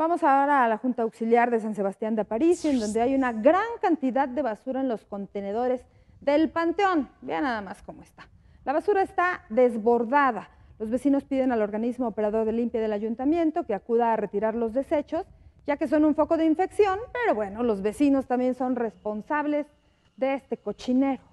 Vamos ahora a la Junta Auxiliar de San Sebastián de Aparicio, en donde hay una gran cantidad de basura en los contenedores del Panteón. Vean nada más cómo está. La basura está desbordada. Los vecinos piden al organismo operador de limpia del ayuntamiento que acuda a retirar los desechos, ya que son un foco de infección, pero bueno, los vecinos también son responsables de este cochinero.